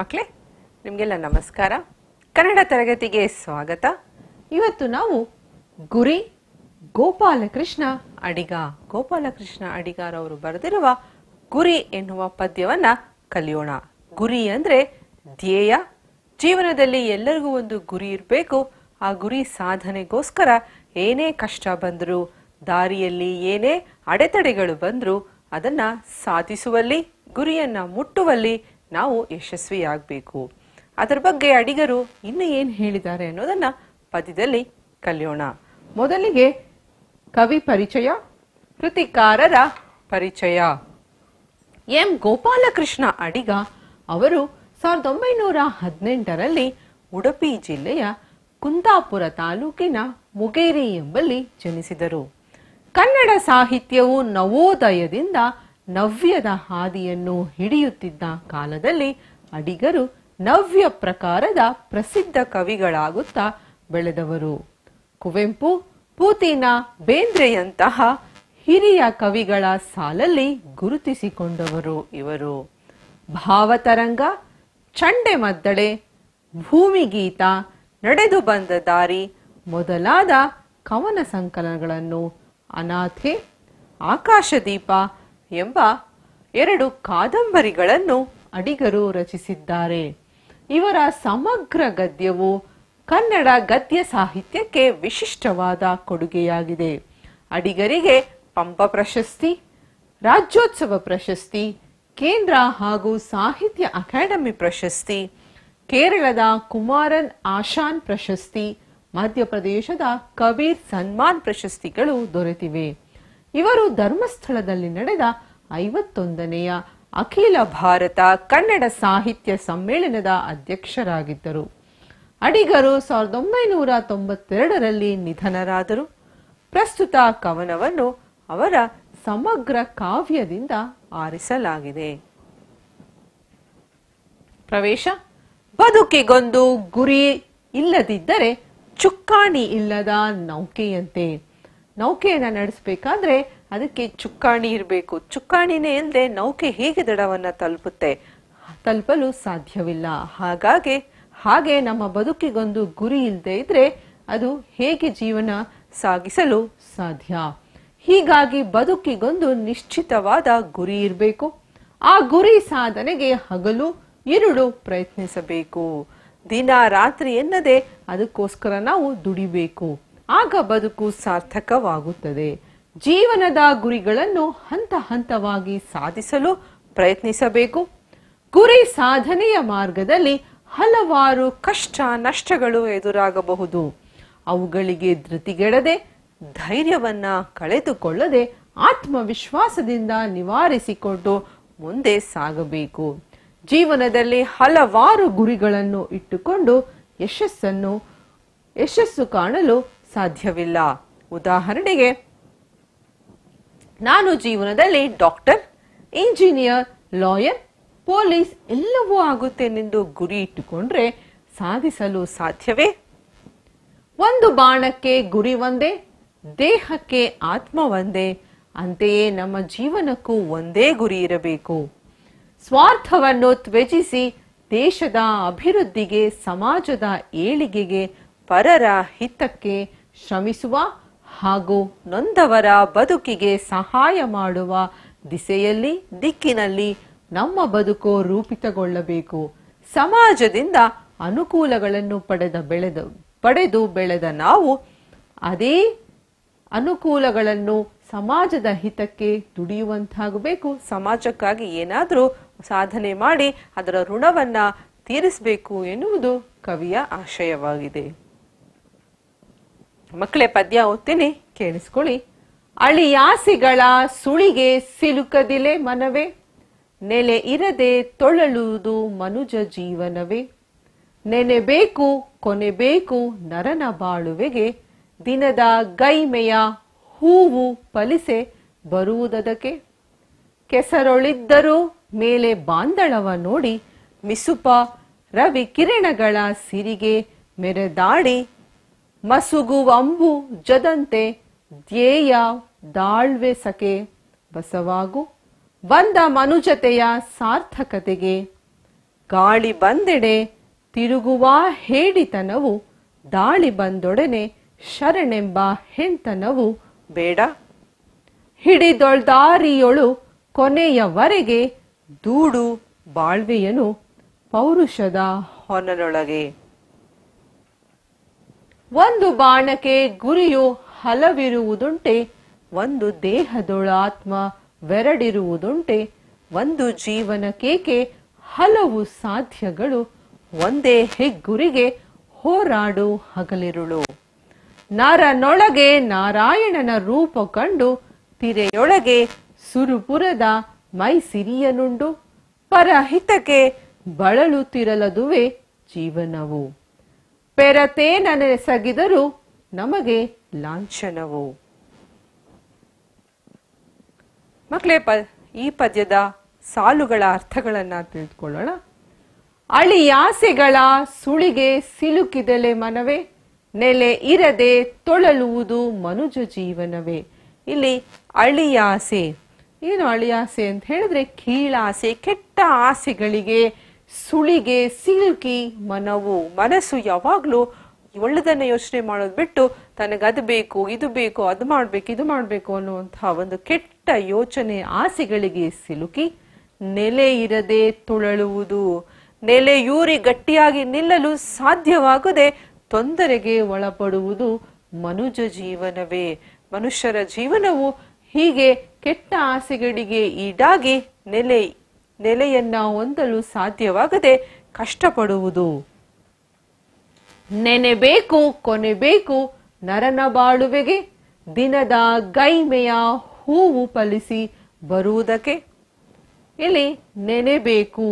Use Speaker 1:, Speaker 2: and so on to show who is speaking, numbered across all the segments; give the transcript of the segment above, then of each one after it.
Speaker 1: ಮಕ್ಕಳೇ ನಿಮಗೆಲ್ಲ ನಮಸ್ಕಾರ ಕನ್ನಡ ತರಗತಿಗೆ ಸ್ವಾಗತ ಇವತ್ತು ನಾವು ಗುರಿ ಗೋಪಾಲಕೃಷ್ಣ ಅಡಿಗ ಗೋಪಾಲಕೃಷ್ಣ ಅಡಿಗಾರವರು ಬರೆದಿರುವ ಗುರಿ ಎನ್ನುವ ಪದ್ಯವನ್ನ ಕಲಿಯೋಣ ಗುರಿ ಅಂದ್ರೆ ಧ್ಯೇಯ ಜೀವನದಲ್ಲಿ ಎಲ್ಲರಿಗೂ ಒಂದು ಗುರಿ ಇರಬೇಕು ಆ ಗುರಿ ಸಾಧನೆಗೋಸ್ಕರ ಏನೇ ಕಷ್ಟ ಬಂದರೂ ದಾರಿಯಲ್ಲಿ ಏನೇ ಅಡೆತಡೆಗಳು ಬಂದರೂ ಅದನ್ನ ಸಾಧಿಸುವಲ್ಲಿ ಗುರಿಯನ್ನ ಮುಟ್ಟುವಲ್ಲಿ ನಾವು ಯಶಸ್ವಿಯಾಗಬೇಕು ಅದರ ಬಗ್ಗೆ ಅಡಿಗರು ಇನ್ನು ಏನು ಹೇಳಿದ್ದಾರೆ ಅನ್ನೋದನ್ನ ಪದ್ಯದಲ್ಲಿ ಕಲಿಯೋಣ ಮೊದಲಿಗೆ ಕವಿ ಪರಿಚಯ ಕೃತಿಕಾರರ ಪರಿಚಯ ಎಂ ಗೋಪಾಲಕೃಷ್ಣ ಅಡಿಗ ಅವರು ಸಾವಿರದ ಒಂಬೈನೂರ ಹದಿನೆಂಟರಲ್ಲಿ ಉಡುಪಿ ಜಿಲ್ಲೆಯ ಕುಂದಾಪುರ ತಾಲೂಕಿನ ಮುಗೇರಿ ಎಂಬಲ್ಲಿ ಜನಿಸಿದರು ಕನ್ನಡ ಸಾಹಿತ್ಯವು ನವೋದಯದಿಂದ ನವ್ಯದ ಹಾದಿಯನ್ನು ಹಿಡಿಯುತ್ತಿದ್ದ ಕಾಲದಲ್ಲಿ ಅಡಿಗರು ನವ್ಯ ಪ್ರಕಾರದ ಪ್ರಸಿದ್ಧ ಕವಿಗಳಾಗುತ್ತಾ ಬೆಳೆದವರು ಕುವೆಂಪು ಪೂತಿನ ಬೇಂದ್ರೆಯಂತಹ ಹಿರಿಯ ಕವಿಗಳ ಸಾಲಲ್ಲಿ ಗುರುತಿಸಿಕೊಂಡವರು ಇವರು ಭಾವತರಂಗ ಚಂಡೆ ಮದ್ದಳೆ ಭೂಮಿಗೀತ ನಡೆದು ಬಂದ ದಾರಿ ಮೊದಲಾದ ಕವನ ಸಂಕಲನಗಳನ್ನು ಅನಾಥೆ ಆಕಾಶದೀಪ ಎಂಬ ಎರಡು ಕಾದಂಬರಿಗಳನ್ನು ಅಡಿಗರು ರಚಿಸಿದ್ದಾರೆ ಇವರ ಸಮಗ್ರ ಗದ್ಯವು ಕನ್ನಡ ಗದ್ಯ ಸಾಹಿತ್ಯಕ್ಕೆ ವಿಶಿಷ್ಟವಾದ ಕೊಡುಗೆಯಾಗಿದೆ ಅಡಿಗರಿಗೆ ಪಂಪ ಪ್ರಶಸ್ತಿ ರಾಜ್ಯೋತ್ಸವ ಪ್ರಶಸ್ತಿ ಕೇಂದ್ರ ಹಾಗೂ ಸಾಹಿತ್ಯ ಅಕಾಡೆಮಿ ಪ್ರಶಸ್ತಿ ಕೇರಳದ ಕುಮಾರನ್ ಆಶಾನ್ ಪ್ರಶಸ್ತಿ ಮಧ್ಯಪ್ರದೇಶದ ಕಬೀರ್ ಸನ್ಮಾನ್ ಪ್ರಶಸ್ತಿಗಳು ದೊರೆತಿವೆ ಇವರು ಧರ್ಮಸ್ಥಳದಲ್ಲಿ ನಡೆದ ಐವತ್ತೊಂದನೆಯ ಅಖಿಲ ಭಾರತ ಕನ್ನಡ ಸಾಹಿತ್ಯ ಸಮ್ಮೇಳನದ ಅಧ್ಯಕ್ಷರಾಗಿದ್ದರು ಅಡಿಗರು ಸಾವಿರದ ಒಂಬೈನೂರ ತೊಂಬತ್ತೆರಡರಲ್ಲಿ ನಿಧನರಾದರು ಪ್ರಸ್ತುತ ಕವನವನ್ನು ಅವರ ಸಮಗ್ರ ಕಾವ್ಯದಿಂದ ಆರಿಸಲಾಗಿದೆ ಪ್ರವೇಶ ಬದುಕಿಗೊಂದು ಗುರಿ ಇಲ್ಲದಿದ್ದರೆ ಚುಕ್ಕಾಣಿ ಇಲ್ಲದ ನೌಕೆಯಂತೆ ನೌಕೆಯನ್ನು ನಡೆಸಬೇಕಾದ್ರೆ ಅದಕ್ಕೆ ಚುಕ್ಕಾಣಿ ಇರಬೇಕು ಚುಕ್ಕಾಣಿನೇ ಇಲ್ಲದೆ ನೌಕೆ ಹೇಗೆ ದಡವನ್ನ ತಲುಪುತ್ತೆ ತಲುಪಲು ಸಾಧ್ಯವಿಲ್ಲ ಹಾಗಾಗಿ ಹಾಗೆ ನಮ್ಮ ಬದುಕಿಗೊಂದು ಗುರಿ ಇಲ್ಲದೆ ಇದ್ರೆ ಅದು ಹೇಗೆ ಜೀವನ ಸಾಗಿಸಲು ಸಾಧ್ಯ ಹೀಗಾಗಿ ಬದುಕಿಗೊಂದು ನಿಶ್ಚಿತವಾದ ಗುರಿ ಇರಬೇಕು ಆ ಗುರಿ ಸಾಧನೆಗೆ ಹಗಲು ಇರುಳು ಪ್ರಯತ್ನಿಸಬೇಕು ದಿನ ರಾತ್ರಿ ಎನ್ನದೆ ಅದಕ್ಕೋಸ್ಕರ ನಾವು ದುಡಿಬೇಕು ಆಗ ಬದುಕು ಸಾರ್ಥಕವಾಗುತ್ತದೆ ಜೀವನದ ಗುರಿಗಳನ್ನು ಹಂತ ಹಂತವಾಗಿ ಸಾಧಿಸಲು ಪ್ರಯತ್ನಿಸಬೇಕು ಗುರಿ ಸಾಧನೆಯ ಮಾರ್ಗದಲ್ಲಿ ಹಲವಾರು ಕಷ್ಟ ನಷ್ಟಗಳು ಎದುರಾಗಬಹುದು ಅವುಗಳಿಗೆ ಧೃತಿಗೆಡದೆ ಧೈರ್ಯವನ್ನ ಕಳೆದುಕೊಳ್ಳದೆ ಆತ್ಮವಿಶ್ವಾಸದಿಂದ ನಿವಾರಿಸಿಕೊಂಡು ಮುಂದೆ ಸಾಗಬೇಕು ಜೀವನದಲ್ಲಿ ಹಲವಾರು ಗುರಿಗಳನ್ನು ಇಟ್ಟುಕೊಂಡು ಯಶಸ್ಸನ್ನು ಯಶಸ್ಸು ಕಾಣಲು ಸಾಧ್ಯವಿಲ್ಲ ಉದಾಹರಣೆಗೆ ನಾನು ಜೀವನದಲ್ಲಿ ಡಾಕ್ಟರ್ ಇಂಜಿನಿಯರ್ ಲಾಯರ್ ಪೊಲೀಸ್ ಎಲ್ಲವೂ ಆಗುತ್ತೇನೆಂದು ಗುರಿ ಇಟ್ಟುಕೊಂಡ್ರೆ ಸಾಧಿಸಲು ಸಾಧ್ಯವೇ ಒಂದು ಬಾಣಕ್ಕೆ ಗುರಿ ಒಂದೇ ದೇಹಕ್ಕೆ ಆತ್ಮ ಒಂದೇ ಅಂತೆಯೇ ನಮ್ಮ ಜೀವನಕ್ಕೂ ಒಂದೇ ಗುರಿ ಇರಬೇಕು ಸ್ವಾರ್ಥವನ್ನು ತ್ಯಜಿಸಿ ದೇಶದ ಅಭಿವೃದ್ಧಿಗೆ ಸಮಾಜದ ಏಳಿಗೆಗೆ ಪರರ ಹಿತಕ್ಕೆ ಶ್ರಮಿಸುವ ಹಾಗೂ ನೊಂದವರ ಬದುಕಿಗೆ ಸಹಾಯ ಮಾಡುವ ದಿಸೆಯಲ್ಲಿ ದಿಕ್ಕಿನಲ್ಲಿ ನಮ್ಮ ಬದುಕು ರೂಪಿತಗೊಳ್ಳಬೇಕು ಸಮಾಜದಿಂದ ಅನುಕೂಲಗಳನ್ನು ಪಡೆದ ಬೆಳೆದ ಪಡೆದು ಬೆಳೆದ ನಾವು ಅದೇ ಅನುಕೂಲಗಳನ್ನು ಸಮಾಜದ ಹಿತಕ್ಕೆ ದುಡಿಯುವಂತಾಗಬೇಕು ಸಮಾಜಕ್ಕಾಗಿ ಏನಾದರೂ ಸಾಧನೆ ಮಾಡಿ ಅದರ ಋಣವನ್ನು ತೀರಿಸಬೇಕು ಎನ್ನುವುದು ಕವಿಯ ಆಶಯವಾಗಿದೆ ಮಕ್ಕಳೇ ಪದ್ಯ ಓದ್ತೀನಿ ಕೇಳಿಸ್ಕೊಳ್ಳಿ ಅಳಿಯಾಸಿಗಳ ಸುಳಿಗೆ ಸಿಲುಕದಿಲೆ ಮನವೇ ನೆಲೆ ಇರದೆ ತೊಳಲುವುದು ಮನುಜ ಜೀವನವೇ ನೆನೆ ಬೇಕು ಕೊನೆ ಬೇಕು ನರನ ಬಾಳುವೆಗೆ ದಿನದ ಗೈಮೆಯ ಹೂವು ಪಲಿಸೆ ಬರುವುದದಕ್ಕೆ ಕೆಸರೊಳಿದ್ದರೂ ಮೇಲೆ ಬಾಂದಳವ ನೋಡಿ ಮಿಸುಪ ರವಿ ಕಿರಣಗಳ ಸಿರಿಗೆ ಮೆರೆದಾಡಿ ಮಸುಗುವಂಬು ಜದಂತೆ ಧ್ಯೇಯ ದಾಳ್ವೆ ಸಕೆ ಬಸವಾಗು ಬಂದ ಮನುಜತೆಯ ಸಾರ್ಥಕತೆಗೆ ಗಾಳಿ ಬಂದೆಡೆ ತಿರುಗುವ ಹೇಡಿತನವು ದಾಳಿ ಬಂದೊಡನೆ ಶರಣೆಂಬ ಹೆಂತನವು ಬೇಡ ಹಿಡಿದೊಳ್ದಾರಿಯೊಳು ಕೊನೆಯವರೆಗೆ ದೂಡು ಬಾಳ್ವೆಯನು ಪೌರುಷದ ಹೊನನೊಳಗೆ ಒಂದು ಬಾಣಕೆ ಗುರಿಯು ಹಲವಿರುವುದುಂಟೆ ಒಂದು ದೇಹದೊಳಾತ್ಮ ವೆರಡಿರುವುದುಂಟೆ ಒಂದು ಜೀವನಕ್ಕೇಕೆ ಹಲವು ಸಾಧ್ಯಗಳು ಒಂದೇ ಹೆಗ್ಗುರಿಗೆ ಹೋರಾಡು ಹಗಲಿರುಳು ನರನೊಳಗೆ ನಾರಾಯಣನ ರೂಪ ಕಂಡು ತಿರೆಯೊಳಗೆ ಸುರುಪುರದ ಮೈ ಪರಹಿತಕ್ಕೆ ಬಳಲುತ್ತಿರಲದುವೆ ಜೀವನವು ಪೆರತೆ ಸಗಿದರು ನಮಗೆ ಲಾಂಛನವು ಮಕ್ಕಳೇ ಪ ಈ ಪದ್ಯದ ಸಾಲುಗಳ ಅರ್ಥಗಳನ್ನ ತಿಳಿದುಕೊಳ್ಳೋಣ ಅಳಿಯಾಸೆಗಳ ಸುಳಿಗೆ ಸಿಲುಕಿದಲೆ ಮನವೇ ನೆಲೆ ಇರದೆ ತೊಳಲುವುದು ಮನುಜ ಜೀವನವೇ ಇಲ್ಲಿ ಅಳಿಯಾಸೆ ಏನು ಅಳಿಯಾಸೆ ಅಂತ ಹೇಳಿದ್ರೆ ಕೀಳಾಸೆ ಕೆಟ್ಟ ಆಸೆಗಳಿಗೆ ಸುಳಿಗೆ ಸಿಲುಕಿ ಮನವು ಮನಸ್ಸು ಯಾವಾಗಲೂ ಒಳ್ಳೆದನ್ನ ಯೋಚನೆ ಮಾಡೋದು ಬಿಟ್ಟು ತನಗದು ಅದು ಬೇಕು ಇದು ಬೇಕು ಅದು ಮಾಡ್ಬೇಕು ಇದು ಮಾಡ್ಬೇಕು ಅನ್ನುವಂತಹ ಒಂದು ಕೆಟ್ಟ ಯೋಚನೆ ಆಸೆಗಳಿಗೆ ಸಿಲುಕಿ ನೆಲೆ ಇರದೆ ತುಳಳುವುದು ನೆಲೆಯೂರಿ ಗಟ್ಟಿಯಾಗಿ ನಿಲ್ಲಲು ಸಾಧ್ಯವಾಗದೆ ತೊಂದರೆಗೆ ಒಳಪಡುವುದು ಮನುಜ ಜೀವನವೇ ಮನುಷ್ಯರ ಜೀವನವು ಹೀಗೆ ಕೆಟ್ಟ ಆಸೆಗಳಿಗೆ ಈಡಾಗಿ ನೆಲೆ ನೆಲೆಯನ್ನ ಹೊಂದಲು ಸಾಧ್ಯವಾಗದೆ ಕಷ್ಟಪಡುವುದು ನೆನೆಬೇಕು ಕೊನೆಬೇಕು ನರನ ಬಾಳುವೆಗೆ ದಿನದ ಗೈಮೆಯ ಹೂವು ಫಲಿಸಿ ಬರುವುದಕ್ಕೆ ಇಲ್ಲಿ ನೆನೆಬೇಕು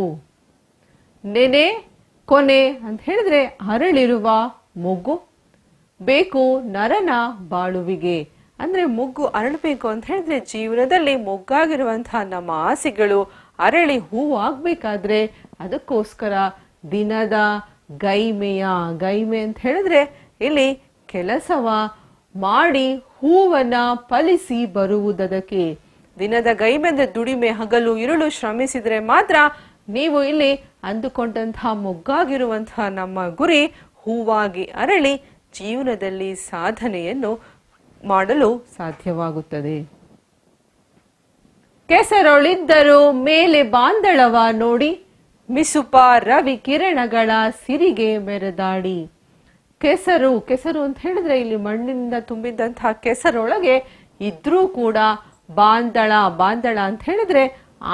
Speaker 1: ನೆನೆ ಕೊನೆ ಅಂತ ಹೇಳಿದ್ರೆ ಅರಳಿರುವ ಮೊಗ್ಗು ಬೇಕು ನರನ ಬಾಳುವಿಗೆ ಅಂದ್ರೆ ಮೊಗ್ಗು ಅರಳಬೇಕು ಅಂತ ಹೇಳಿದ್ರೆ ಜೀವನದಲ್ಲಿ ಮೊಗ್ಗಾಗಿರುವಂತಹ ನಮ್ಮ ಆಸೆಗಳು ಅರಳಿ ಹೂವಾಗಬೇಕಾದ್ರೆ ಅದಕ್ಕೋಸ್ಕರ ದಿನದ ಗೈಮೆಯ ಗೈಮೆ ಅಂತ ಹೇಳಿದ್ರೆ ಇಲ್ಲಿ ಕೆಲಸವ ಮಾಡಿ ಹೂವನ್ನ ಫಲಿಸಿ ಬರುವುದಕ್ಕೆ ದಿನದ ಗೈಮೆಂದ ದುಡಿಮೆ ಹಗಲು ಇರುಳು ಶ್ರಮಿಸಿದ್ರೆ ಮಾತ್ರ ನೀವು ಇಲ್ಲಿ ಅಂದುಕೊಂಡಂತಹ ಮೊಗ್ಗಾಗಿರುವಂತಹ ನಮ್ಮ ಗುರಿ ಹೂವಾಗಿ ಅರಳಿ ಜೀವನದಲ್ಲಿ ಸಾಧನೆಯನ್ನು ಮಾಡಲು ಸಾಧ್ಯವಾಗುತ್ತದೆ ಕೆಸರೊಳಿದ್ದರೂ ಮೇಲೆ ಬಾಂದಳವ ನೋಡಿ ಮಿಸುಪ ರವಿ ಕಿರಣಗಳ ಸಿರಿಗೆ ಮೆರೆದಾಡಿ ಕೆಸರು ಕೆಸರು ಅಂತ ಹೇಳಿದ್ರೆ ಇಲ್ಲಿ ಮಣ್ಣಿನಿಂದ ತುಂಬಿದ್ದಂತಹ ಕೆಸರೊಳಗೆ ಇದ್ರೂ ಕೂಡ ಬಾಂದಳ ಬಾಂದಳ ಅಂತ ಹೇಳಿದ್ರೆ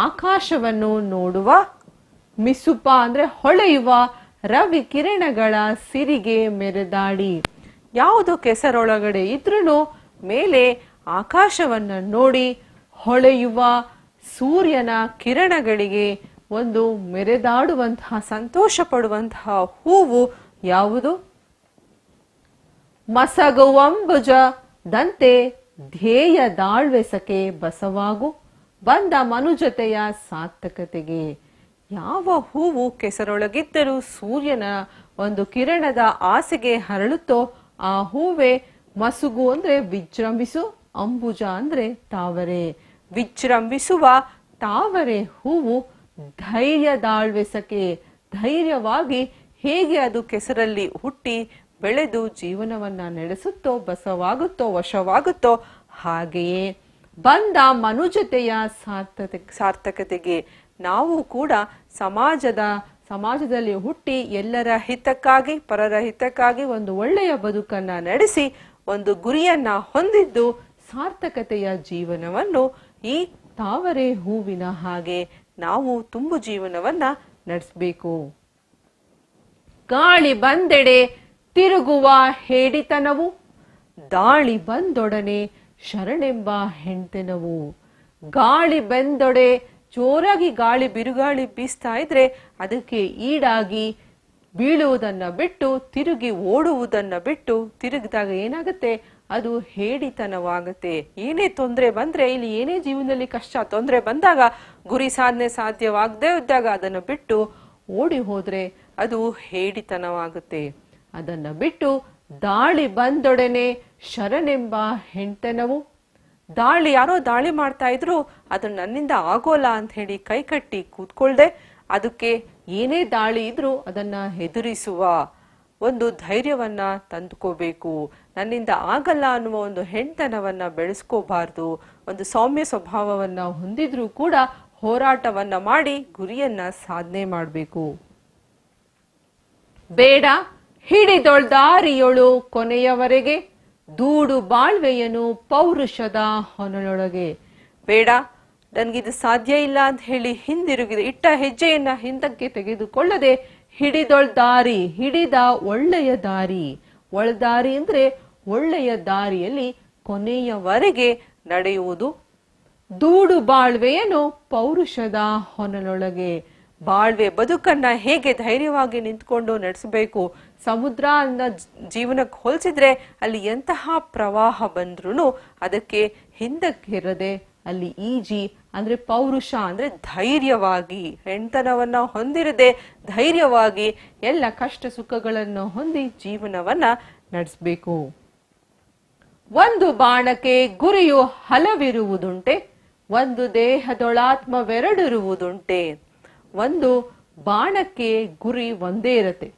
Speaker 1: ಆಕಾಶವನ್ನು ನೋಡುವ ಮಿಸುಪ ಅಂದ್ರೆ ಹೊಳೆಯುವ ರವಿ ಕಿರಣಗಳ ಸಿರಿಗೆ ಮೆರೆದಾಡಿ ಯಾವುದು ಕೆಸರೊಳಗಡೆ ಇದ್ರೂ ಮೇಲೆ ಆಕಾಶವನ್ನು ನೋಡಿ ಹೊಳೆಯುವ ಸೂರ್ಯನ ಕಿರಣಗಳಿಗೆ ಒಂದು ಮೆರೆದಾಡುವಂತಹ ಸಂತೋಷ ಪಡುವಂತಹ ಹೂವು ಯಾವುದು ಮಸಗುವಂಬುಜ ದಂತೆ ಧ್ಯೇಯ ದಾಳ್ವೆಸಕೆ ಬಸವಾಗು ಬಂದ ಮನುಜತೆಯ ಸಾರ್ಥಕತೆಗೆ ಯಾವ ಹೂವು ಕೆಸರೊಳಗಿದ್ದರೂ ಸೂರ್ಯನ ಒಂದು ಕಿರಣದ ಆಸೆಗೆ ಹರಳುತ್ತೋ ಆ ಹೂವೆ ಮಸುಗು ಅಂದ್ರೆ ವಿಜೃಂಭಿಸು ಅಂಬುಜ ಅಂದ್ರೆ ತಾವರೆ ವಿಜೃಂಭಿಸುವ ತಾವರೆ ಹೂವು ಧೈರ್ಯ ಧೈರ್ಯವಾಗಿ ಹೇಗೆ ಅದು ಕೆಸರಲ್ಲಿ ಹುಟ್ಟಿ ಬೆಳೆದು ಜೀವನವನ್ನ ನಡೆಸುತ್ತೋ ಬಸವಾಗುತ್ತೋ ವಶವಾಗುತ್ತೋ ಹಾಗೆಯೇ ಬಂದ ಮನುಜತೆಯ ಸಾರ್ಥತೆ ಸಾರ್ಥಕತೆಗೆ ನಾವು ಕೂಡ ಸಮಾಜದ ಸಮಾಜದಲ್ಲಿ ಹುಟ್ಟಿ ಎಲ್ಲರ ಹಿತಕ್ಕಾಗಿ ಪರರ ಹಿತಕ್ಕಾಗಿ ಒಂದು ಒಳ್ಳೆಯ ಬದುಕನ್ನ ನಡೆಸಿ ಒಂದು ಗುರಿಯನ್ನ ಹೊಂದಿದ್ದು ಸಾರ್ಥಕತೆಯ ಜೀವನವನ್ನು ಈ ತಾವರೆ ಹೂವಿನ ಹಾಗೆ ನಾವು ತುಂಬು ಜೀವನವನ್ನ ನಡೆಸಬೇಕು ಗಾಳಿ ಬಂದೆಡೆ ತಿರುಗುವ ಹೇಡಿತನವು ದಾಳಿ ಬಂದೊಡನೆ ಶರಣೆಂಬ ಹೆಂಡತನವು ಗಾಳಿ ಬೆಂದೊಡೆ ಜೋರಾಗಿ ಗಾಳಿ ಬಿರುಗಾಳಿ ಬೀಸ್ತಾ ಇದ್ರೆ ಅದಕ್ಕೆ ಈಡಾಗಿ ಬೀಳುವುದನ್ನ ಬಿಟ್ಟು ತಿರುಗಿ ಓಡುವುದನ್ನ ಬಿಟ್ಟು ತಿರುಗಿದಾಗ ಏನಾಗುತ್ತೆ ಅದು ಹೇಡಿತನವಾಗುತ್ತೆ ಏನೇ ತೊಂದರೆ ಬಂದ್ರೆ ಇಲ್ಲಿ ಏನೇ ಜೀವನದಲ್ಲಿ ಕಷ್ಟ ತೊಂದರೆ ಬಂದಾಗ ಗುರಿ ಸಾಧನೆ ಸಾಧ್ಯವಾಗದೇ ಇದ್ದಾಗ ಅದನ್ನು ಬಿಟ್ಟು ಓಡಿ ಹೋದ್ರೆ ಅದು ಹೇಡಿತನವಾಗುತ್ತೆ ಅದನ್ನು ಬಿಟ್ಟು ದಾಳಿ ಬಂದೊಡನೆ ಶರಣೆಂಬ ಹೆಂಡತನವು ದಾಳಿ ಯಾರೋ ದಾಳಿ ಮಾಡ್ತಾ ಇದ್ರು ಅದು ನನ್ನಿಂದ ಆಗೋಲ್ಲ ಅಂತ ಹೇಳಿ ಕೈ ಕಟ್ಟಿ ಕೂತ್ಕೊಳ್ದೆ ಅದಕ್ಕೆ ಏನೇ ದಾಳಿ ಇದ್ರು ಅದನ್ನ ಎದುರಿಸುವ ಒಂದು ಧೈರ್ಯವನ್ನ ತಂದುಕೋಬೇಕು ನನ್ನಿಂದ ಆಗಲ್ಲ ಅನ್ನುವ ಒಂದು ಹೆಣ್ತನವನ್ನ ಬೆಳೆಸ್ಕೋಬಾರ್ದು ಒಂದು ಸೌಮ್ಯ ಸ್ವಭಾವವನ್ನ ಹೊಂದಿದ್ರೂ ಕೂಡ ಹೋರಾಟವನ್ನ ಮಾಡಿ ಗುರಿಯನ್ನ ಸಾಧನೆ ಮಾಡಬೇಕು ಬೇಡ ಹಿಡಿದೊಳ್ದಾರಿಯೊಳು ಕೊನೆಯವರೆಗೆ ದೂಡು ಬಾಳ್ವೆಯನು ಪೌರುಷದ ಹೊನೊಳಗೆ ಬೇಡ ನನ್ಗಿದು ಸಾಧ್ಯ ಇಲ್ಲ ಅಂತ ಹೇಳಿ ಹಿಂದಿರುಗಿದೆ ಇಟ್ಟ ಹೆಜ್ಜೆಯನ್ನ ಹಿಂದಕ್ಕೆ ತೆಗೆದುಕೊಳ್ಳದೆ ಹಿಡಿದೊಳ್ ದಾರಿ ಹಿಡಿದ ಒಳ್ಳೆಯ ದಾರಿ ಒಳದಾರಿ ಅಂದ್ರೆ ಒಳ್ಳೆಯ ದಾರಿಯಲ್ಲಿ ಕೊನೆಯವರೆಗೆ ನಡೆಯುವುದು ದೂಡು ಬಾಳ್ವೆಯನ್ನು ಪೌರುಷದ ಹೊನಲೊಳಗೆ ಬಾಳ್ವೆ ಬದುಕನ್ನ ಹೇಗೆ ಧೈರ್ಯವಾಗಿ ನಿಂತ್ಕೊಂಡು ನಡೆಸಬೇಕು ಸಮುದ್ರ ಅನ್ನ ಜೀವನಕ್ಕೆ ಹೋಲಿಸಿದ್ರೆ ಅಲ್ಲಿ ಎಂತಹ ಪ್ರವಾಹ ಬಂದ್ರೂ ಅದಕ್ಕೆ ಹಿಂದಕ್ಕಿರದೆ ಅಲ್ಲಿ ಈಜಿ ಅಂದ್ರೆ ಪೌರುಷ ಅಂದ್ರೆ ಧೈರ್ಯವಾಗಿ ಹೆಣ್ತನವನ್ನ ಹೊಂದಿರದೆ ಧೈರ್ಯವಾಗಿ ಎಲ್ಲ ಕಷ್ಟ ಸುಖಗಳನ್ನು ಹೊಂದಿ ಜೀವನವನ್ನ ನಡೆಸಬೇಕು ಒಂದು ಬಾಣಕ್ಕೆ ಗುರಿಯು ಹಲವಿರುವುದುಂಟೆ ಒಂದು ದೇಹದೊಳಾತ್ಮವೆರಡಿರುವುದುಂಟೆ ಒಂದು ಬಾಣಕ್ಕೆ ಗುರಿ ಒಂದೇ ಇರತ್ತೆ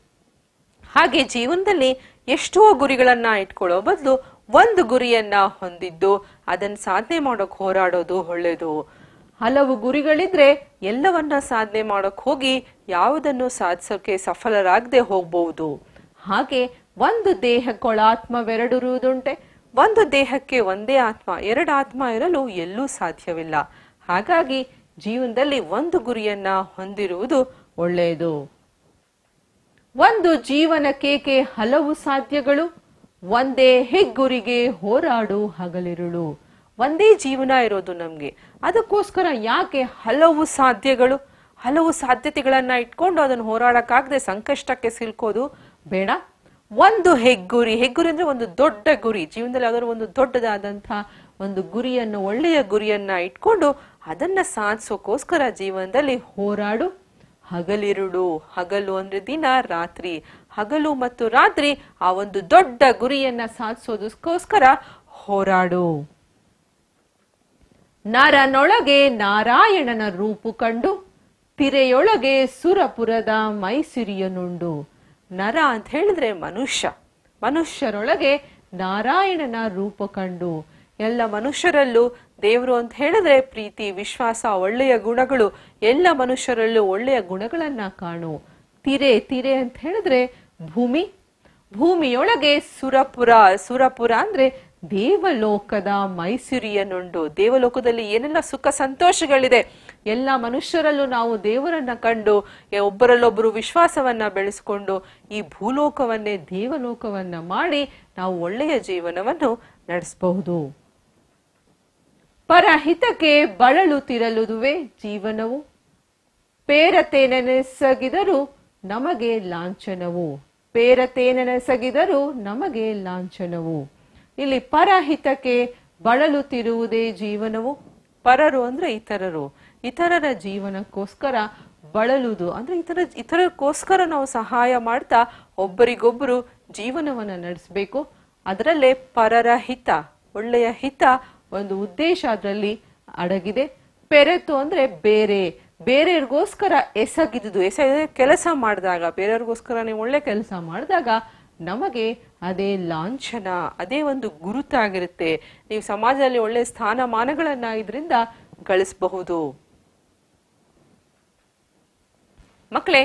Speaker 1: ಹಾಗೆ ಜೀವನದಲ್ಲಿ ಎಷ್ಟೋ ಗುರಿಗಳನ್ನ ಇಟ್ಕೊಳ್ಳೋ ಬದಲು ಒಂದು ಗುರಿಯನ್ನ ಹೊಂದಿದ್ದು ಅದನ್ನ ಸಾಧನೆ ಮಾಡೋಕ್ ಹೋರಾಡೋದು ಒಳ್ಳೇದು ಹಲವು ಗುರಿಗಳಿದ್ರೆ ಎಲ್ಲವನ್ನ ಸಾಧನೆ ಮಾಡೋಕ್ ಹೋಗಿ ಯಾವುದನ್ನು ಸಾಧಿಸೋಕೆ ಸಫಲರಾಗದೆ ಹೋಗ್ಬಹುದು ಹಾಗೆ ಒಂದು ದೇಹಕ್ಕೊಳಾತ್ಮವೆರಡಿರುವುದುಂಟೆ ಒಂದು ದೇಹಕ್ಕೆ ಒಂದೇ ಆತ್ಮ ಎರಡು ಆತ್ಮ ಇರಲು ಎಲ್ಲೂ ಸಾಧ್ಯವಿಲ್ಲ ಹಾಗಾಗಿ ಜೀವನದಲ್ಲಿ ಒಂದು ಗುರಿಯನ್ನ ಹೊಂದಿರುವುದು ಒಳ್ಳೆಯದು ಒಂದು ಜೀವನಕ್ಕೇಕೆ ಹಲವು ಸಾಧ್ಯಗಳು ಒಂದೇ ಹೆಗ್ಗುರಿಗೆ ಹೋರಾಡು ಹಗಲಿರುಳು ಒಂದೇ ಜೀವನ ಇರೋದು ನಮಗೆ ಅದಕ್ಕೋಸ್ಕರ ಯಾಕೆ ಹಲವು ಸಾಧ್ಯಗಳು ಹಲವು ಸಾಧ್ಯತೆಗಳನ್ನ ಇಟ್ಕೊಂಡು ಅದನ್ನು ಹೋರಾಡಕ್ಕಾಗದೆ ಸಂಕಷ್ಟಕ್ಕೆ ಸಿಲ್ಕೋದು ಬೇಡ ಒಂದು ಹೆಗ್ಗುರಿ ಹೆಗ್ಗುರಿ ಅಂದ್ರೆ ಒಂದು ದೊಡ್ಡ ಗುರಿ ಜೀವನದಲ್ಲಿ ಯಾವ್ದಾದ್ರು ಒಂದು ದೊಡ್ಡದಾದಂತಹ ಒಂದು ಗುರಿಯನ್ನು ಒಳ್ಳೆಯ ಗುರಿಯನ್ನ ಇಟ್ಕೊಂಡು ಅದನ್ನ ಸಾಧಿಸೋಕೋಸ್ಕರ ಜೀವನದಲ್ಲಿ ಹೋರಾಡು ಹಗಲಿರುಳು ಹಗಲು ಅಂದ್ರೆ ದಿನ ರಾತ್ರಿ ಹಗಲು ಮತ್ತು ರಾತ್ರಿ ಆ ಒಂದು ದೊಡ್ಡ ಗುರಿಯನ್ನ ಸಾಧಿಸೋದಕ್ಕೋಸ್ಕರ ಹೋರಾಡು ನರನೊಳಗೆ ನಾರಾಯಣನ ರೂಪು ಕಂಡು ತಿರೆಯೊಳಗೆ ಸುರಪುರದ ಮೈಸಿರಿಯನುಂಡು ನರ ಅಂತ ಹೇಳಿದ್ರೆ ಮನುಷ್ಯ ಮನುಷ್ಯರೊಳಗೆ ನಾರಾಯಣನ ರೂಪ ಕಂಡು ಎಲ್ಲ ಮನುಷ್ಯರಲ್ಲೂ ದೇವರು ಅಂತ ಹೇಳಿದ್ರೆ ಪ್ರೀತಿ ವಿಶ್ವಾಸ ಒಳ್ಳೆಯ ಗುಣಗಳು ಎಲ್ಲ ಮನುಷ್ಯರಲ್ಲೂ ಒಳ್ಳೆಯ ಗುಣಗಳನ್ನ ಕಾಣು ತಿರೆ ತಿರೆ ಅಂತ ಹೇಳಿದ್ರೆ ಭೂಮಿ ಭೂಮಿಯೊಳಗೆ ಸುರಪುರ ಸುರಪುರ ಅಂದ್ರೆ ದೇವಲೋಕದ ಮೈಸೂರಿಯನ್ನುಂಡು ದೇವಲೋಕದಲ್ಲಿ ಏನೆಲ್ಲ ಸುಖ ಸಂತೋಷಗಳಿದೆ ಎಲ್ಲ ಮನುಷ್ಯರಲ್ಲೂ ನಾವು ದೇವರನ್ನ ಕಂಡು ಒಬ್ಬರಲ್ಲೊಬ್ಬರು ವಿಶ್ವಾಸವನ್ನ ಬೆಳೆಸಿಕೊಂಡು ಈ ಭೂಲೋಕವನ್ನೇ ದೇವಲೋಕವನ್ನ ಮಾಡಿ ನಾವು ಒಳ್ಳೆಯ ಜೀವನವನ್ನು ನಡೆಸಬಹುದು ಪರಹಿತಕ್ಕೆ ಬಳಲುತ್ತಿರಲುದುವೆ ಜೀವನವು ಪೇರತೇನೆಸಗಿದರು ನಮಗೆ ಲಾಂಛನವು ನೆನೆಸಗಿದರು ನಮಗೆ ಲಾಂಛನವು ಇಲ್ಲಿ ಪರಹಿತಕ್ಕೆ ಬಳಲುತ್ತಿರುವುದೇ ಜೀವನವು ಪರರು ಅಂದ್ರೆ ಇತರರು ಇತರರ ಜೀವನಕ್ಕೋಸ್ಕರ ಬಳಲುವುದು ಅಂದ್ರೆ ಇತರ ಇತರಕ್ಕೋಸ್ಕರ ನಾವು ಸಹಾಯ ಮಾಡ್ತಾ ಒಬ್ಬರಿಗೊಬ್ಬರು ಜೀವನವನ್ನು ನಡೆಸಬೇಕು ಅದರಲ್ಲೇ ಪರರ ಹಿತ ಒಳ್ಳೆಯ ಹಿತ ಒಂದು ಉದ್ದೇಶ ಅದರಲ್ಲಿ ಅಡಗಿದೆ ಪೆರೆತು ಅಂದ್ರೆ ಬೇರೆ ಬೇರೆಯವ್ರಿಗೋಸ್ಕರ ಎಸಗಿದುದು ಎಸ ಕೆಲಸ ಮಾಡಿದಾಗ ನೀವು ಒಳ್ಳೆ ಕೆಲಸ ಮಾಡಿದಾಗ ನಮಗೆ ಅದೇ ಲಾಂಛನ ಅದೇ ಒಂದು ಗುರುತಾಗಿರುತ್ತೆ ನೀವು ಸಮಾಜದಲ್ಲಿ ಒಳ್ಳೆ ಸ್ಥಾನಮಾನಗಳನ್ನ ಇದರಿಂದ ಗಳಿಸಬಹುದು ಮಕ್ಕಳೇ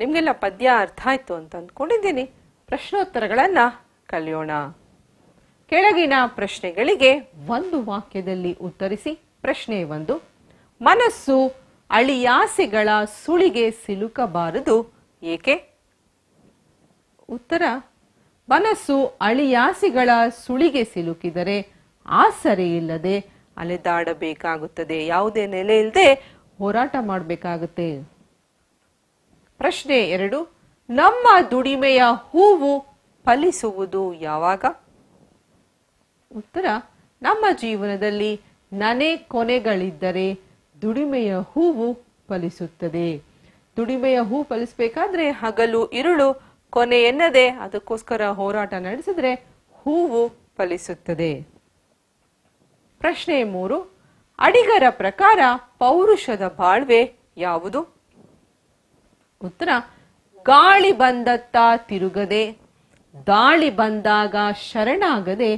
Speaker 1: ನಿಮಗೆಲ್ಲ ಪದ್ಯ ಅರ್ಥ ಆಯ್ತು ಅಂತ ಅಂದ್ಕೊಂಡಿದ್ದೀನಿ ಪ್ರಶ್ನೋತ್ತರಗಳನ್ನು ಕಲಿಯೋಣ ಕೆಳಗಿನ ಪ್ರಶ್ನೆಗಳಿಗೆ ಒಂದು ವಾಕ್ಯದಲ್ಲಿ ಉತ್ತರಿಸಿ ಪ್ರಶ್ನೆ ಒಂದು ಮನಸ್ಸು ಅಳಿಯಾಸೆಗಳ ಸುಳಿಗೆ ಸಿಲುಕಬಾರದು ಏಕೆ ಉತ್ತರ ಮನಸ್ಸು ಅಳಿಯಾಸೆಗಳ ಸುಳಿಗೆ ಸಿಲುಕಿದರೆ ಆಸರೆ ಇಲ್ಲದೆ ಅಲೆದಾಡಬೇಕಾಗುತ್ತದೆ ಯಾವುದೇ ನೆಲೆ ಇಲ್ಲದೆ ಹೋರಾಟ ಮಾಡಬೇಕಾಗುತ್ತೆ ಪ್ರಶ್ನೆ ಎರಡು ನಮ್ಮ ದುಡಿಮೆಯ ಹೂವು ಫಲಿಸುವುದು ಯಾವಾಗ ಉತ್ತರ ನಮ್ಮ ಜೀವನದಲ್ಲಿ ನನೆ ಕೊನೆಗಳಿದ್ದರೆ ದುಡಿಮೆಯ ಹೂವು ಫಲಿಸುತ್ತದೆ ದುಡಿಮೆಯ ಹೂ ಫಲಿಸಬೇಕಾದ್ರೆ ಹಗಲು ಇರುಳು ಕೊನೆ ಎನ್ನದೆ ಅದಕ್ಕೋಸ್ಕರ ಹೋರಾಟ ನಡೆಸಿದ್ರೆ ಹೂವು ಫಲಿಸುತ್ತದೆ ಪ್ರಶ್ನೆ ಮೂರು ಅಡಿಗರ ಪ್ರಕಾರ ಪೌರುಷದ ಬಾಳ್ವೆ ಯಾವುದು ಉತ್ತರ ಗಾಳಿ ಬಂದತ್ತ ತಿರುಗದೆ ದಾಳಿ ಬಂದಾಗ ಶರಣಾಗದೆ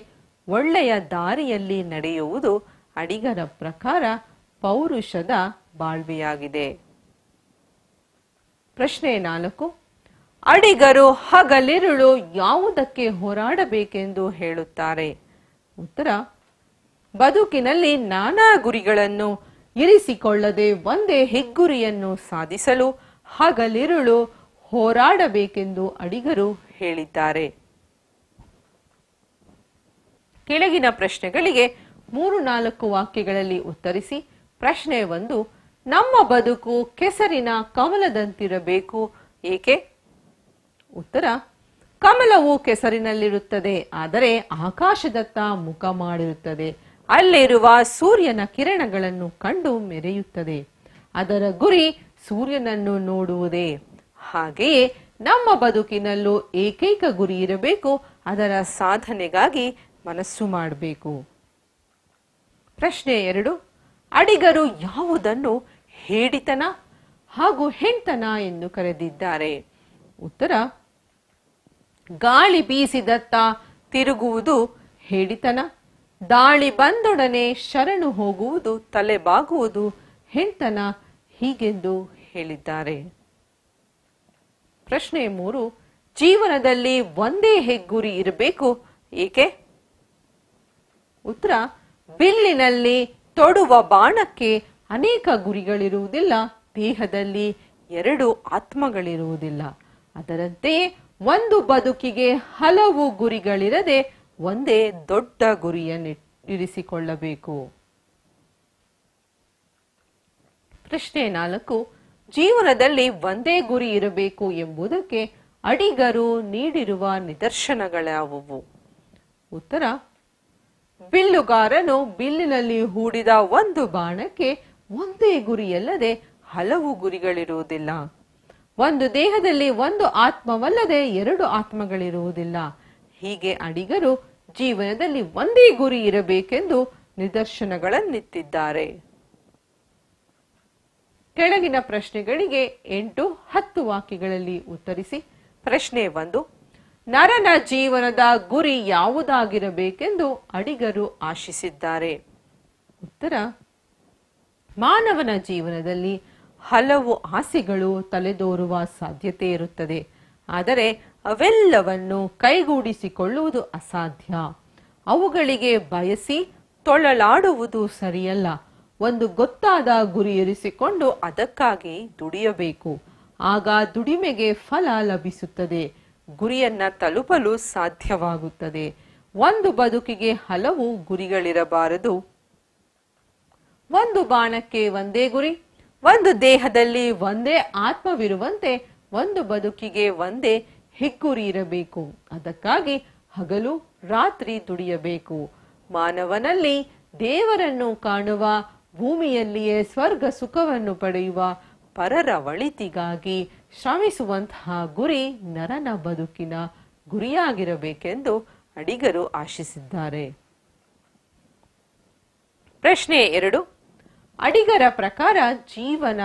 Speaker 1: ಒಳ್ಳೆಯ ದಾರಿಯಲ್ಲಿ ನಡೆಯುವುದು ಅಡಿಗರ ಪ್ರಕಾರ ಪೌರುಷದ ಬಾಳ್ವೆಯಾಗಿದೆ ಪ್ರಶ್ನೆ ನಾಲ್ಕು ಅಡಿಗರು ಹಗಲಿರುಳು ಯಾವುದಕ್ಕೆ ಹೋರಾಡಬೇಕೆಂದು ಹೇಳುತ್ತಾರೆ ಉತ್ತರ ಬದುಕಿನಲ್ಲಿ ನಾನಾ ಗುರಿಗಳನ್ನು ಇರಿಸಿಕೊಳ್ಳದೆ ಒಂದೇ ಹೆಗ್ಗುರಿಯನ್ನು ಸಾಧಿಸಲು ಹಗಲಿರುಳು ಹೋರಾಡಬೇಕೆಂದು ಅಡಿಗರು ಹೇಳಿದ್ದಾರೆ ಕೆಳಗಿನ ಪ್ರಶ್ನೆಗಳಿಗೆ ಮೂರು ನಾಲ್ಕು ವಾಕ್ಯಗಳಲ್ಲಿ ಉತ್ತರಿಸಿ ಪ್ರಶ್ನೆ ಒಂದು ನಮ್ಮ ಬದುಕು ಕೆಸರಿನ ಕಮಲದಂತಿರಬೇಕು ಏಕೆ ಉತ್ತರ ಕಮಲವು ಕೆಸರಿನಲ್ಲಿರುತ್ತದೆ ಆದರೆ ಆಕಾಶದತ್ತ ಮುಖ ಮಾಡಿರುತ್ತದೆ ಅಲ್ಲಿರುವ ಸೂರ್ಯನ ಕಿರಣಗಳನ್ನು ಕಂಡು ಮೆರೆಯುತ್ತದೆ ಅದರ ಗುರಿ ಸೂರ್ಯನನ್ನು ನೋಡುವುದೇ ಹಾಗೆಯೇ ನಮ್ಮ ಬದುಕಿನಲ್ಲೂ ಏಕೈಕ ಗುರಿ ಇರಬೇಕು ಅದರ ಸಾಧನೆಗಾಗಿ ಮನಸ್ಸು ಮಾಡಬೇಕು ಪ್ರಶ್ನೆ ಎರಡು ಅಡಿಗರು ಯಾವುದನ್ನು ಹೇಡಿತನ ಹಾಗೂ ಹೆಣ್ತನ ಎಂದು ಕರೆದಿದ್ದಾರೆ ಉತ್ತರ ಗಾಳಿ ಬೀಸಿದತ್ತ ತಿರುಗುವುದು ಹೇಡಿತನ ದಾಳಿ ಬಂದೊಡನೆ ಶರಣು ಹೋಗುವುದು ತಲೆ ಬಾಗುವುದು ಹೆಣ್ತನ ಹೀಗೆಂದು ಹೇಳಿದ್ದಾರೆ ಪ್ರಶ್ನೆ ಮೂರು ಜೀವನದಲ್ಲಿ ಒಂದೇ ಹೆಗ್ಗುರಿ ಇರಬೇಕು ಏಕೆ ಉತ್ತರ ಬಿಲ್ಲಿನಲ್ಲಿ ತೊಡುವ ಬಾಣಕ್ಕೆ ಅನೇಕ ಗುರಿಗಳಿರುವುದಿಲ್ಲ ದೇಹದಲ್ಲಿ ಎರಡು ಆತ್ಮಗಳಿರುವುದಿಲ್ಲ ಅದರಂತೆಯೇ ಒಂದು ಬದುಕಿಗೆ ಹಲವು ಗುರಿಗಳಿರದೆ ಒಂದೇ ದೊಡ್ಡ ಗುರಿಯನ್ನು ಇರಿಸಿಕೊಳ್ಳಬೇಕು ಪ್ರಶ್ನೆ ನಾಲ್ಕು ಜೀವನದಲ್ಲಿ ಒಂದೇ ಗುರಿ ಇರಬೇಕು ಎಂಬುದಕ್ಕೆ ಅಡಿಗರು ನೀಡಿರುವ ನಿದರ್ಶನಗಳಾವುವು ಉತ್ತರ ಬಿಲ್ಲುಗಾರನು ಬಿಲ್ಲಿನಲ್ಲಿ ಹೂಡಿದ ಒಂದು ಬಾಣಕ್ಕೆ ಒಂದೇ ಗುರಿಯಲ್ಲದೆ ಹಲವು ಗುರಿಗಳಿರುವುದಿಲ್ಲ ಒಂದು ದೇಹದಲ್ಲಿ ಒಂದು ಆತ್ಮವಲ್ಲದೆ ಎರಡು ಆತ್ಮಗಳಿರುವುದಿಲ್ಲ ಹೀಗೆ ಅಡಿಗರು ಜೀವನದಲ್ಲಿ ಒಂದೇ ಗುರಿ ಇರಬೇಕೆಂದು ನಿದರ್ಶನಗಳನ್ನಿತ್ತಿದ್ದಾರೆ ಕೆಳಗಿನ ಪ್ರಶ್ನೆಗಳಿಗೆ ಎಂಟು ಹತ್ತು ವಾಕ್ಯಗಳಲ್ಲಿ ಉತ್ತರಿಸಿ ಪ್ರಶ್ನೆ ಒಂದು ನರನ ಜೀವನದ ಗುರಿ ಯಾವುದಾಗಿರಬೇಕೆಂದು ಅಡಿಗರು ಆಶಿಸಿದ್ದಾರೆ ಉತ್ತರ ಮಾನವನ ಜೀವನದಲ್ಲಿ ಹಲವು ಆಸೆಗಳು ತಲೆದೋರುವ ಸಾಧ್ಯತೆ ಇರುತ್ತದೆ ಆದರೆ ಅವೆಲ್ಲವನ್ನು ಕೈಗೂಡಿಸಿಕೊಳ್ಳುವುದು ಅಸಾಧ್ಯ ಅವುಗಳಿಗೆ ಬಯಸಿ ತೊಳಲಾಡುವುದು ಸರಿಯಲ್ಲ ಒಂದು ಗೊತ್ತಾದ ಗುರಿ ಇರಿಸಿಕೊಂಡು ಅದಕ್ಕಾಗಿ ದುಡಿಯಬೇಕು ಆಗ ದುಡಿಮೆಗೆ ಫಲ ಲಭಿಸುತ್ತದೆ ಗುರಿಯನ್ನ ತಲುಪಲು ಸಾಧ್ಯವಾಗುತ್ತದೆ ಒಂದು ಬದುಕಿಗೆ ಹಲವು ಗುರಿಗಳಿರಬಾರದು ಒಂದು ಬಾಣಕ್ಕೆ ಒಂದೇ ಗುರಿ ಒಂದು ದೇಹದಲ್ಲಿ ಒಂದೇ ಆತ್ಮವಿರುವಂತೆ ಒಂದು ಬದುಕಿಗೆ ಒಂದೇ ಹೆಗ್ಗುರಿ ಇರಬೇಕು ಅದಕ್ಕಾಗಿ ಹಗಲು ರಾತ್ರಿ ದುಡಿಯಬೇಕು ಮಾನವನಲ್ಲಿ ದೇವರನ್ನು ಕಾಣುವ ಭೂಮಿಯಲ್ಲಿಯೇ ಸ್ವರ್ಗ ಸುಖವನ್ನು ಪಡೆಯುವ ಪರರ ಒಳಿತಿಗಾಗಿ ಶ್ರಮಿಸುವಂತಹ ಗುರಿ ನರನ ಬದುಕಿನ ಗುರಿಯಾಗಿರಬೇಕೆಂದು ಅಡಿಗರು ಆಶಿಸಿದ್ದಾರೆ ಪ್ರಶ್ನೆ ಎರಡು ಅಡಿಗರ ಪ್ರಕಾರ ಜೀವನ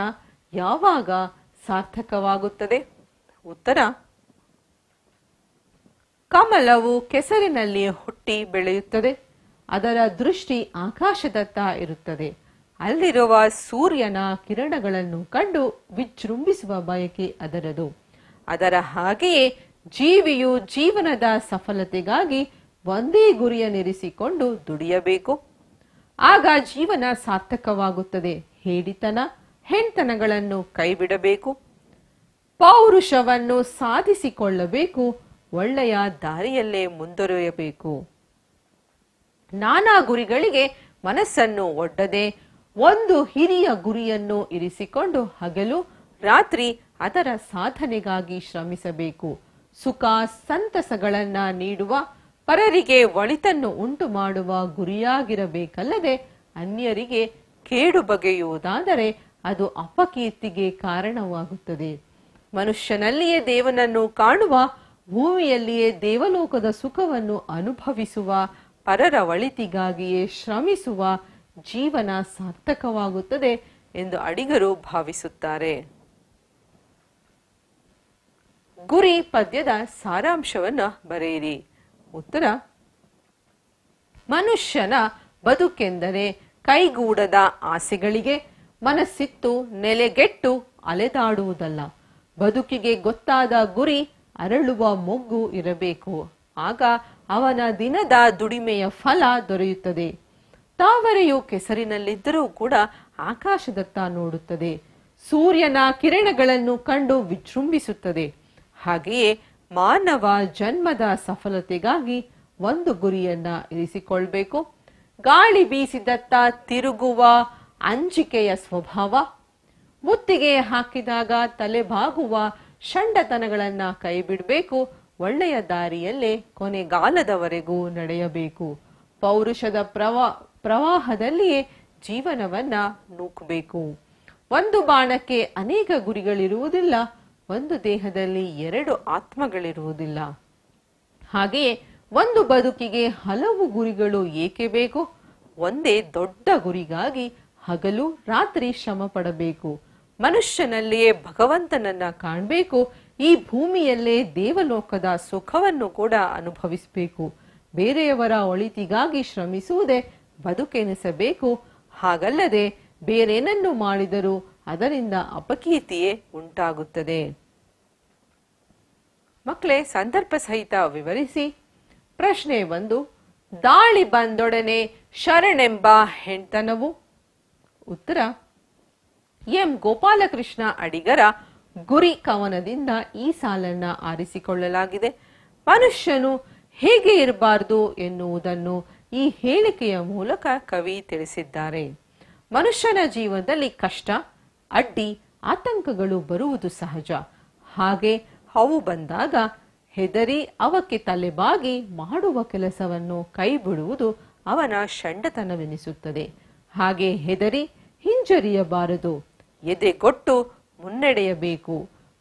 Speaker 1: ಯಾವಾಗ ಸಾರ್ಥಕವಾಗುತ್ತದೆ ಉತ್ತರ ಕಮಲವು ಕೆಸರಿನಲ್ಲಿ ಹುಟ್ಟಿ ಬೆಳೆಯುತ್ತದೆ ಅದರ ದೃಷ್ಟಿ ಆಕಾಶದತ್ತ ಇರುತ್ತದೆ ಅಲ್ಲಿರುವ ಸೂರ್ಯನ ಕಿರಣಗಳನ್ನು ಕಂಡು ವಿಜೃಂಭಿಸುವ ಬಯಕೆ ಅದರದು ಅದರ ಹಾಗೆಯೇ ಜೀವಿಯು ಜೀವನದ ಸಫಲತೆಗಾಗಿ ಒಂದೇ ಗುರಿಯನ್ನಿರಿಸಿಕೊಂಡು ದುಡಿಯಬೇಕು ಆಗ ಜೀವನ ಸಾರ್ಥಕವಾಗುತ್ತದೆ ಹೇಡಿತನ ಹೆಣ್ತನಗಳನ್ನು ಕೈಬಿಡಬೇಕು ಪೌರುಷವನ್ನು ಸಾಧಿಸಿಕೊಳ್ಳಬೇಕು ಒಳ್ಳೆಯ ದಾರಿಯಲ್ಲೇ ಮುಂದುವರಿಯಬೇಕು ನಾನಾ ಗುರಿಗಳಿಗೆ ಮನಸ್ಸನ್ನು ಒಡ್ಡದೆ ಒಂದು ಹಿರಿಯ ಗುರಿಯನ್ನು ಇರಿಸಿಕೊಂಡು ಹಗಲು ರಾತ್ರಿ ಅದರ ಸಾಧನೆಗಾಗಿ ಶ್ರಮಿಸಬೇಕು ಸುಖ ಸಂತಸಗಳನ್ನ ನೀಡುವ ಪರರಿಗೆ ಒಳಿತನ್ನು ಉಂಟು ಮಾಡುವ ಗುರಿಯಾಗಿರಬೇಕಲ್ಲದೆ ಅನ್ಯರಿಗೆ ಕೇಡು ಬಗೆಯುವುದಾದರೆ ಅದು ಅಪಕೀರ್ತಿಗೆ ಕಾರಣವಾಗುತ್ತದೆ ಮನುಷ್ಯನಲ್ಲಿಯೇ ದೇವನನ್ನು ಕಾಣುವ ಭೂಮಿಯಲ್ಲಿಯೇ ದೇವಲೋಕದ ಸುಖವನ್ನು ಅನುಭವಿಸುವ ಪರರ ಒಳಿತಿಗಾಗಿಯೇ ಶ್ರಮಿಸುವ ಜೀವನ ಸಾರ್ಥಕವಾಗುತ್ತದೆ ಎಂದು ಅಡಿಗರು ಭಾವಿಸುತ್ತಾರೆ ಗುರಿ ಪದ್ಯದ ಸಾರಾಂಶವನ್ನು ಬರೆಯಿರಿ ಉತ್ತರ ಮನುಷ್ಯನ ಬದುಕೆಂದರೆ ಕೈಗೂಡದ ಆಸೆಗಳಿಗೆ ಮನಸ್ಸಿತ್ತು ನೆಲೆಗೆಟ್ಟು ಅಲೆದಾಡುವುದಲ್ಲ ಬದುಕಿಗೆ ಗೊತ್ತಾದ ಗುರಿ ಅರಳುವ ಮೊಗ್ಗು ಇರಬೇಕು ಆಗ ಅವನ ದಿನದ ದುಡಿಮೆಯ ಫಲ ದೊರೆಯುತ್ತದೆ ತಾವರೆಯು ಕೆಸರಿನಲ್ಲಿದ್ದರೂ ಕೂಡ ಆಕಾಶದತ್ತ ನೋಡುತ್ತದೆ ಸೂರ್ಯನ ಕಿರಣಗಳನ್ನು ಕಂಡು ವಿಜೃಂಭಿಸುತ್ತದೆ ಹಾಗೆಯೇ ಮಾನವ ಜನ್ಮದ ಸಫಲತೆಗಾಗಿ ಒಂದು ಗುರಿಯನ್ನ ಇರಿಸಿಕೊಳ್ಬೇಕು ಗಾಳಿ ಬೀಸಿದತ್ತ ತಿರುಗುವ ಅಂಜಿಕೆಯ ಸ್ವಭಾವ ಮುತ್ತಿಗೆ ಹಾಕಿದಾಗ ಬಾಗುವ ಷಂಡತನಗಳನ್ನ ಕೈ ಬಿಡಬೇಕು ಒಳ್ಳೆಯ ದಾರಿಯಲ್ಲೇ ಕೊನೆಗಾಲದವರೆಗೂ ನಡೆಯಬೇಕು ಪೌರುಷದ ಪ್ರವ ಪ್ರವಾಹದಲ್ಲಿಯೇ ಜೀವನವನ್ನ ನೂಕಬೇಕು ಒಂದು ಬಾಣಕ್ಕೆ ಅನೇಕ ಗುರಿಗಳಿರುವುದಿಲ್ಲ ಒಂದು ದೇಹದಲ್ಲಿ ಎರಡು ಆತ್ಮಗಳಿರುವುದಿಲ್ಲ ಹಾಗೆಯೇ ಒಂದು ಬದುಕಿಗೆ ಹಲವು ಗುರಿಗಳು ಏಕೆ ಬೇಕು ಒಂದೇ ದೊಡ್ಡ ಗುರಿಗಾಗಿ ಹಗಲು ರಾತ್ರಿ ಶ್ರಮ ಪಡಬೇಕು ಮನುಷ್ಯನಲ್ಲಿಯೇ ಭಗವಂತನನ್ನ ಕಾಣಬೇಕು ಈ ಭೂಮಿಯಲ್ಲೇ ದೇವಲೋಕದ ಸುಖವನ್ನು ಕೂಡ ಅನುಭವಿಸಬೇಕು ಬೇರೆಯವರ ಒಳಿತಿಗಾಗಿ ಶ್ರಮಿಸುವುದೇ ಬದುಕೆನಿಸಬೇಕು ಹಾಗಲ್ಲದೆ ಬೇರೇನನ್ನು ಮಾಡಿದರೂ ಅದರಿಂದ ಅಪಕೀರ್ತಿಯೇ ಉಂಟಾಗುತ್ತದೆ ಮಕ್ಕಳೇ ಸಂದರ್ಭ ಸಹಿತ ವಿವರಿಸಿ ಪ್ರಶ್ನೆ ಒಂದು ದಾಳಿ ಬಂದೊಡನೆ ಶರಣೆಂಬ ಹೆಣ್ತನವು ಉತ್ತರ ಎಂ ಗೋಪಾಲಕೃಷ್ಣ ಅಡಿಗರ ಗುರಿ ಕವನದಿಂದ ಈ ಸಾಲನ್ನ ಆರಿಸಿಕೊಳ್ಳಲಾಗಿದೆ ಮನುಷ್ಯನು ಹೇಗೆ ಇರಬಾರ್ದು ಎನ್ನುವುದನ್ನು ಈ ಹೇಳಿಕೆಯ ಮೂಲಕ ಕವಿ ತಿಳಿಸಿದ್ದಾರೆ ಮನುಷ್ಯನ ಜೀವನದಲ್ಲಿ ಕಷ್ಟ ಅಡ್ಡಿ ಆತಂಕಗಳು ಬರುವುದು ಸಹಜ ಹಾಗೆ ಅವು ಬಂದಾಗ ಹೆದರಿ ಅವಕ್ಕೆ ತಲೆಬಾಗಿ ಮಾಡುವ ಕೆಲಸವನ್ನು ಕೈಬಿಡುವುದು ಅವನ ಷಂಡತನವೆನಿಸುತ್ತದೆ ಹಾಗೆ ಹೆದರಿ ಹಿಂಜರಿಯಬಾರದು ಕೊಟ್ಟು ಮುನ್ನಡೆಯಬೇಕು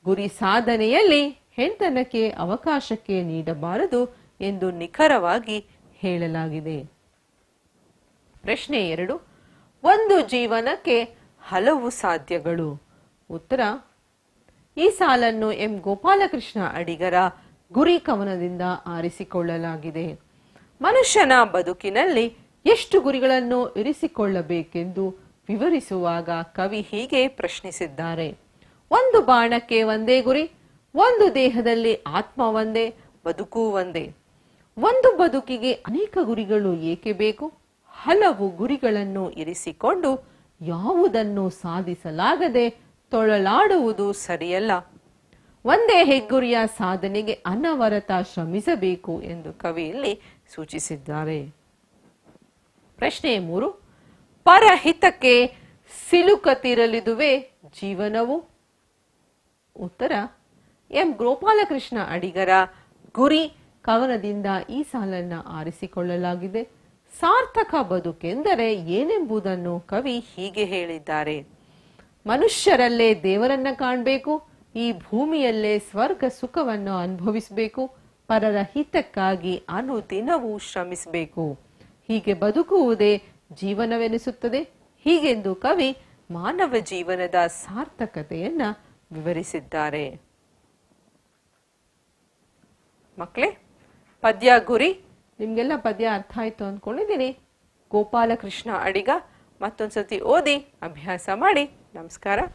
Speaker 1: ಗುರಿ ಸಾಧನೆಯಲ್ಲಿ ಹೆಂತನಕ್ಕೆ ಅವಕಾಶಕ್ಕೆ ನೀಡಬಾರದು ಎಂದು ನಿಖರವಾಗಿ ಹೇಳಲಾಗಿದೆ ಪ್ರಶ್ನೆ ಎರಡು ಒಂದು ಜೀವನಕ್ಕೆ ಹಲವು ಸಾಧ್ಯಗಳು ಉತ್ತರ ಈ ಸಾಲನ್ನು ಎಂ ಗೋಪಾಲಕೃಷ್ಣ ಅಡಿಗರ ಗುರಿ ಕವನದಿಂದ ಆರಿಸಿಕೊಳ್ಳಲಾಗಿದೆ ಮನುಷ್ಯನ ಬದುಕಿನಲ್ಲಿ ಎಷ್ಟು ಗುರಿಗಳನ್ನು ಇರಿಸಿಕೊಳ್ಳಬೇಕೆಂದು ವಿವರಿಸುವಾಗ ಕವಿ ಹೀಗೆ ಪ್ರಶ್ನಿಸಿದ್ದಾರೆ ಒಂದು ಬಾಣಕ್ಕೆ ಒಂದೇ ಗುರಿ ಒಂದು ದೇಹದಲ್ಲಿ ಆತ್ಮ ಒಂದೇ ಬದುಕು ಒಂದೇ ಒಂದು ಬದುಕಿಗೆ ಅನೇಕ ಗುರಿಗಳು ಏಕೆ ಬೇಕು ಹಲವು ಗುರಿಗಳನ್ನು ಇರಿಸಿಕೊಂಡು ಯಾವುದನ್ನು ಸಾಧಿಸಲಾಗದೆ ತೊಳಲಾಡುವುದು ಸರಿಯಲ್ಲ ಒಂದೇ ಹೆಗ್ಗುರಿಯ ಸಾಧನೆಗೆ ಅನವರತ ಶ್ರಮಿಸಬೇಕು ಎಂದು ಕವಿಯಲ್ಲಿ ಸೂಚಿಸಿದ್ದಾರೆ ಪ್ರಶ್ನೆ ಮೂರು ಪರಹಿತಕ್ಕೆ ಸಿಲುಕತಿರಲಿದುವೆ ಜೀವನವು ಉತ್ತರ ಎಂ ಗೋಪಾಲಕೃಷ್ಣ ಅಡಿಗರ ಗುರಿ ಕವನದಿಂದ ಈ ಸಾಲನ್ನ ಆರಿಸಿಕೊಳ್ಳಲಾಗಿದೆ ಸಾರ್ಥಕ ಬದುಕೆಂದರೆ ಏನೆಂಬುದನ್ನು ಕವಿ ಹೀಗೆ ಹೇಳಿದ್ದಾರೆ ಮನುಷ್ಯರಲ್ಲೇ ದೇವರನ್ನ ಕಾಣಬೇಕು ಈ ಭೂಮಿಯಲ್ಲೇ ಸ್ವರ್ಗ ಸುಖವನ್ನು ಅನುಭವಿಸಬೇಕು ಪರರ ಹಿತಕ್ಕಾಗಿ ಅನುದಿನವೂ ಶ್ರಮಿಸಬೇಕು ಹೀಗೆ ಬದುಕುವುದೇ ಜೀವನವೆನಿಸುತ್ತದೆ ಹೀಗೆಂದು ಕವಿ ಮಾನವ ಜೀವನದ ಸಾರ್ಥಕತೆಯನ್ನ ವಿವರಿಸಿದ್ದಾರೆ ಮಕ್ಕಳೇ ಪದ್ಯ ಗುರಿ ನಿಮ್ಗೆಲ್ಲ ಪದ್ಯ ಅರ್ಥ ಆಯ್ತು ಅಂದ್ಕೊಂಡಿದ್ದೀನಿ ಗೋಪಾಲಕೃಷ್ಣ ಅಡಿಗ ಮತ್ತೊಂದ್ಸತಿ ಓದಿ ಅಭ್ಯಾಸ ಮಾಡಿ ನಮಸ್ಕಾರ